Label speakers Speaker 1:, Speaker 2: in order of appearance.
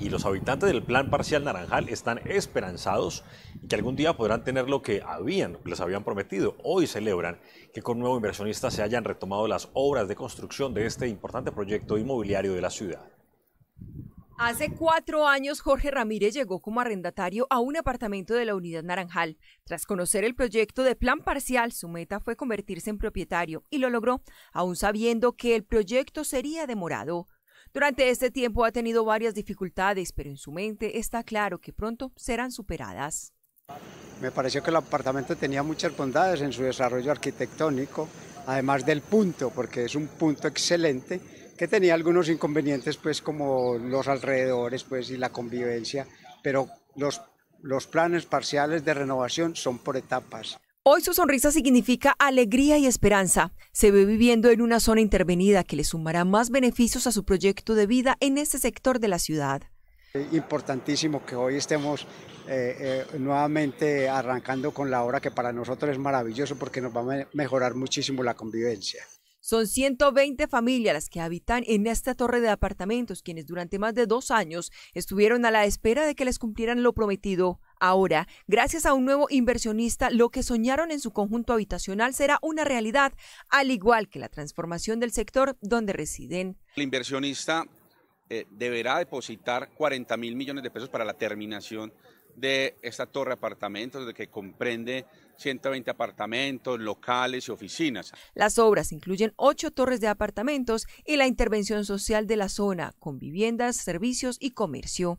Speaker 1: y los habitantes del Plan Parcial Naranjal están esperanzados y que algún día podrán tener lo que habían, les habían prometido. Hoy celebran que con nuevo inversionista se hayan retomado las obras de construcción de este importante proyecto inmobiliario de la ciudad.
Speaker 2: Hace cuatro años Jorge Ramírez llegó como arrendatario a un apartamento de la unidad Naranjal. Tras conocer el proyecto de plan parcial, su meta fue convertirse en propietario y lo logró, aún sabiendo que el proyecto sería demorado. Durante este tiempo ha tenido varias dificultades, pero en su mente está claro que pronto serán superadas.
Speaker 3: Me pareció que el apartamento tenía muchas bondades en su desarrollo arquitectónico, además del punto, porque es un punto excelente que tenía algunos inconvenientes, pues como los alrededores, pues y la convivencia, pero los, los planes parciales de renovación son por etapas.
Speaker 2: Hoy su sonrisa significa alegría y esperanza. Se ve viviendo en una zona intervenida que le sumará más beneficios a su proyecto de vida en este sector de la ciudad.
Speaker 3: Importantísimo que hoy estemos eh, eh, nuevamente arrancando con la obra que para nosotros es maravilloso porque nos va a mejorar muchísimo la convivencia. Son
Speaker 2: 120 familias las que habitan en esta torre de apartamentos, quienes durante más de dos años estuvieron a la espera de que les cumplieran lo prometido. Ahora, gracias a un nuevo inversionista, lo que soñaron en su conjunto habitacional será una realidad, al igual que la transformación del sector donde residen.
Speaker 4: El inversionista eh, deberá depositar 40 mil millones de pesos para la terminación de esta torre de apartamentos, que comprende 120 apartamentos, locales y oficinas.
Speaker 2: Las obras incluyen ocho torres de apartamentos y la intervención social de la zona, con viviendas, servicios y comercio.